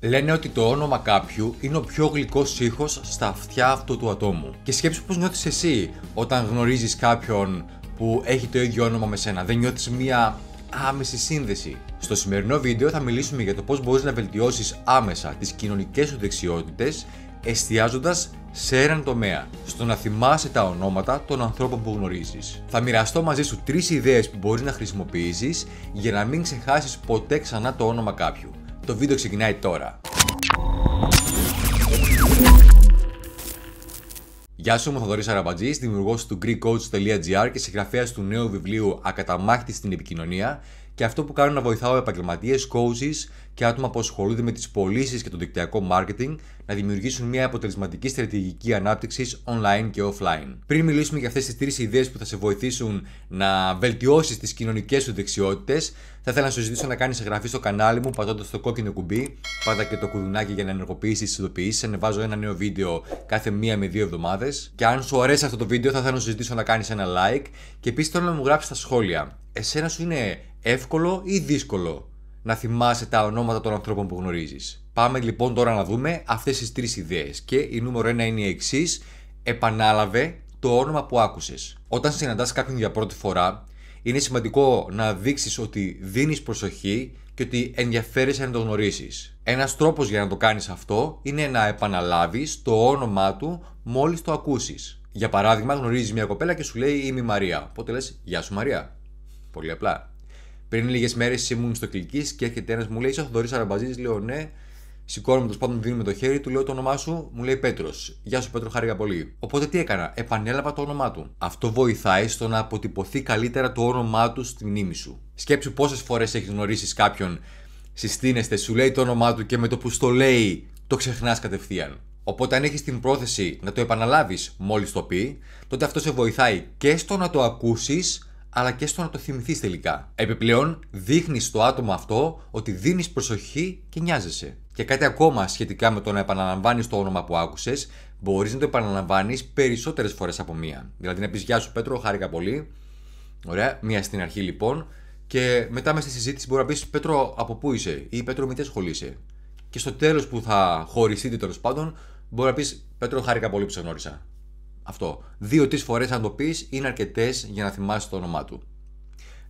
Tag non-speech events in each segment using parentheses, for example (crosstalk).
Λένε ότι το όνομα κάποιου είναι ο πιο γλυκός ήχος στα αυτιά αυτού του ατόμου. Και σκέψου πώς νιώθεις εσύ όταν γνωρίζεις κάποιον που έχει το ίδιο όνομα με σένα. Δεν νιώθεις μία άμεση σύνδεση. Στο σημερινό βίντεο θα μιλήσουμε για το πώς μπορείς να βελτιώσεις άμεσα τις κοινωνικές σου δεξιότητες εστιάζοντας σε έναν τομέα, στο να θυμάσαι τα ονόματα των ανθρώπων που γνωρίζεις. Θα μοιραστώ μαζί σου τρεις ιδέες που μπορείς να χρησιμοποιήσεις για να μην ξεχάσεις ποτέ ξανά το όνομα κάποιου. Το βίντεο ξεκινάει τώρα. Γεια σου, είμαι ο Θοδωρής Αραμπατζή, δημιουργός του GreekCoach.gr και συγγραφέας του νέου βιβλίου Ακαταμάχητη στην επικοινωνία και αυτό που κάνω να βοηθάω επαγγελματίες, coaches και άτομα που ασχολούνται με τις πωλήσεις και το δικτυακό marketing να δημιουργήσουν μια αποτελεσματική στρατηγική ανάπτυξης online και offline. Πριν μιλήσουμε για αυτές τις τρεις ιδέες που θα σε βοηθήσουν να βελτιώσεις τις κοινωνικές σου δεξιότητες, θα ήθελα να σου ζητήσω να κάνεις εγγραφή στο κανάλι μου πατώντας το κόκκινο κουμπί, πάντα και το κουδουνάκι για να ενεργοποιήσεις τις ειδοποιήσεις. Ανεβάζω ένα νέο βίντεο κάθε μία με δύο εβδομάδες. Και αν σου αρέσει αυτό το βίντεο, θα ήθελα να σου ζητήσω να κάνεις ένα like και επίσης θέλω να μου γράψεις τα σχόλια. Εσένα σου είναι εύκολο ή δύσκολο να θυμάσαι τα ονόματα των ανθρώπων που γνωρίζεις. Πάμε λοιπόν τώρα να δούμε αυτές τις τρεις ιδέες και η νούμερο ένα είναι η εξής. επανάλαβε το όνομα που ακούσε. Όταν συναντάς κάποιον για πρώτη φορά, είναι σημαντικό να δείξεις ότι δίνεις προσοχή και ότι ενδιαφέρεσαι να το γνωρίσεις. Ένας τρόπος για να το κάνεις αυτό είναι να επαναλάβεις το όνομά του μόλις το ακούσεις. Για παράδειγμα, γνωρίζεις μια κοπέλα και σου λέει Είμαι η Μαρία. Οπότε λες Γεια σου Μαρία. Πολύ απλά. Πριν λίγες μέρες ήμουν στο κλικί και έρχεται ένας μου λέει: Είσαι ο Θοδωρής Αραμπαζής, λέω ναι. Σηκώνω σπάτο, μου δίνουμε το χέρι του, λέω το όνομά σου, μου λέει Πέτρος. Γεια σου, Πέτρο, χάρηκα πολύ. Οπότε τι έκανα, επανέλαβα το όνομά του. Αυτό βοηθάει στο να αποτυπωθεί καλύτερα το όνομά του στη μνήμη σου. Σκέψου πόσες φορές έχεις γνωρίσει κάποιον, συστήνεστε, σου λέει το όνομά του και με το που στο λέει το ξεχνάς κατευθείαν. Οπότε, αν έχεις την πρόθεση να το επαναλάβεις μόλις το πει, τότε αυτό σε βοηθάει και στο να το ακούσεις αλλά και στο να το θυμηθείς τελικά. Επιπλέον, δείχνεις στο άτομο αυτό ότι δίνεις προσοχή και νοιάζεσαι. Και κάτι ακόμα σχετικά με το να επαναλαμβάνεις το όνομα που άκουσες, μπορείς να το επαναλαμβάνεις περισσότερες φορές από μία. Δηλαδή να πεις Γεια σου, Πέτρο, χάρηκα πολύ. Ωραία, μία στην αρχή λοιπόν. Και μετά με στη συζήτηση μπορεί να πεις Πέτρο, από πού είσαι ή Πέτρο, με τι ασχολείσαι. Και στο τέλος που θα χωριστείτε τέλος πάντων, μπορεί να πεις Πέτρο, χάρηκα πολύ που σε γνώρισα. Αυτό. Δύο-τρει φορές αν το πεις είναι αρκετές για να θυμάσαι το όνομά του.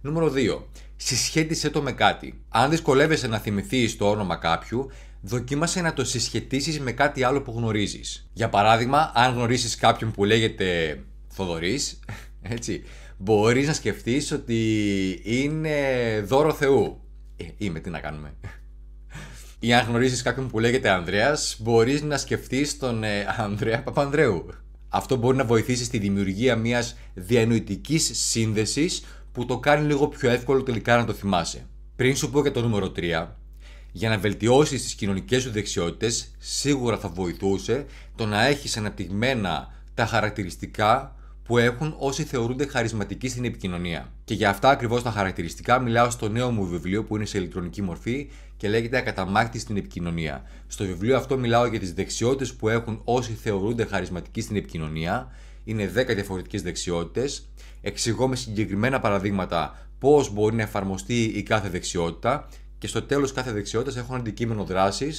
Νούμερο 2. Συσχέτισε το με κάτι. Αν δυσκολεύεσαι να θυμηθείς το όνομα κάποιου, δοκίμασε να το συσχετίσεις με κάτι άλλο που γνωρίζεις. Για παράδειγμα, αν γνωρίσεις κάποιον που λέγεται Θοδωρής, (laughs) έτσι, μπορείς να σκεφτείς ότι είναι δώρο Θεού. Ε, είμαι, τι να κάνουμε. (laughs) Ή αν γνωρίζει κάποιον που λέγεται Ανδρέας, μπορείς να σκεφτείς τον ε, Ανδρέα Παπανδρέου. Αυτό μπορεί να βοηθήσει στη δημιουργία μιας διανοητικής σύνδεσης που το κάνει λίγο πιο εύκολο τελικά να το θυμάσαι. Πριν σου πω και το νούμερο 3, για να βελτιώσεις τις κοινωνικές σου δεξιότητες, σίγουρα θα βοηθούσε το να έχεις αναπτυγμένα τα χαρακτηριστικά που έχουν όσοι θεωρούνται χαρισματικοί στην επικοινωνία. Και για αυτά ακριβώς τα χαρακτηριστικά μιλάω στο νέο μου βιβλίο που είναι σε ηλεκτρονική μορφή και λέγεται ακαταμάχητη στην επικοινωνία. Στο βιβλίο αυτό μιλάω για τις δεξιότητες που έχουν όσοι θεωρούνται χαρισματικοί στην επικοινωνία. Είναι 10 διαφορετικές δεξιότητες. Εξηγώ με συγκεκριμένα παραδείγματα πώς μπορεί να εφαρμοστεί η κάθε δεξιότητα. Και στο τέλος κάθε δεξιότητας έχουν αντικείμενο δράσης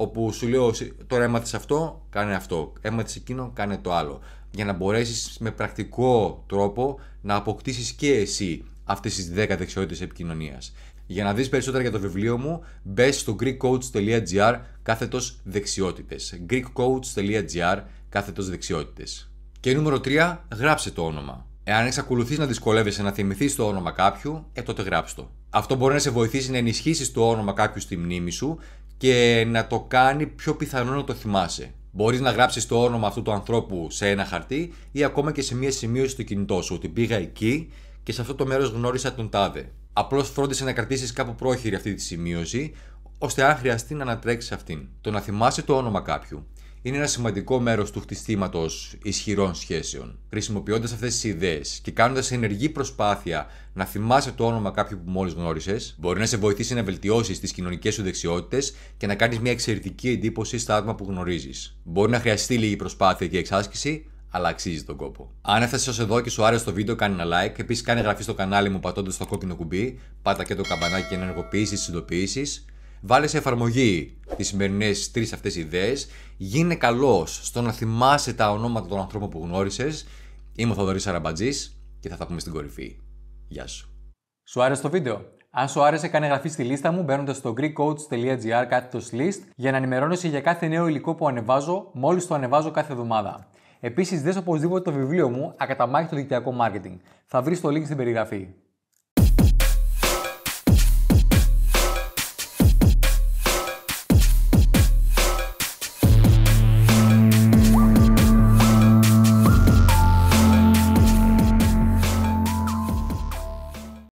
όπου σου λέω τώρα έμαθες αυτό, κάνε αυτό, έμαθες εκείνο, κάνε το άλλο για να μπορέσεις με πρακτικό τρόπο να αποκτήσεις και εσύ αυτές τις 10 δεξιότητες επικοινωνίας. Για να δεις περισσότερα για το βιβλίο μου, μπες στο greekcoach.gr κάθετος δεξιότητες. greekcoach.gr κάθετος δεξιότητες. Και νούμερο 3, γράψε το όνομα. Εάν εξακολουθείς να δυσκολεύεσαι να θυμηθείς το όνομα κάποιου, ε τότε γράψτε το. Αυτό μπορεί να σε βοηθήσει να ενισχύσεις το όνομα κάποιου στη μνήμη σου και να το κάνει πιο πιθανό να το θυμάσαι. Μπορείς να γράψεις το όνομα αυτού του ανθρώπου σε ένα χαρτί ή ακόμα και σε μία σημείωση στο κινητό σου ότι πήγα εκεί και σε αυτό το μέρος γνώρισα τον τάδε. Απλώς φρόντισε να κρατήσεις κάπου πρόχειρη αυτή τη σημείωση, ώστε αν χρειαστεί να ανατρέξεις αυτήν. Το να θυμάσαι το όνομα κάποιου είναι ένα σημαντικό μέρος του χτιστήματος ισχυρών σχέσεων. Χρησιμοποιώντας αυτές τις ιδέες και κάνοντας ενεργή προσπάθεια να θυμάσαι το όνομα κάποιου που μόλις γνώρισες, μπορεί να σε βοηθήσει να βελτιώσεις τις κοινωνικές σου δεξιότητες και να κάνεις μια εξαιρετική εντύπωση στα άτομα που γνωρίζεις. Μπορεί να χρειαστεί λίγη προσπάθεια και εξάσκηση, αλλά αξίζει τον κόπο. Αν έφτασες ως εδώ και σου άρεσε το βίντεο, κάνε ένα like. Επίσης, κάνε εγγραφή στο κανάλι μου πατώντας το κόκκινο κουμπί. Πάτα και το καμπανάκι να ενεργοποιήσεις τις ειδοποιήσει. Βάλε σε εφαρμογή τις σημερινές τρεις αυτές ιδέες. Γίνε καλός στο να θυμάσαι τα ονόματα των ανθρώπων που γνώρισες. Είμαι ο Θοδωρής Αραμπατζή και θα τα πούμε στην κορυφή. Γεια σου. Σου άρεσε το βίντεο. Αν σου άρεσε, κάνε εγγραφή στη λίστα μου μπαίνοντας στο GreekCoach.gr κάθετος list για να ενημερώνεσαι για κάθε νέο υλικό που ανεβάζω μόλις το ανεβάζω κάθε εβδομάδα. Επίσης, δες οπωσδήποτε το βιβλίο μου Ακαταμάχητο Δικτυακό Μάρκετινγκ. Θα βρεις το link στην περιγραφή.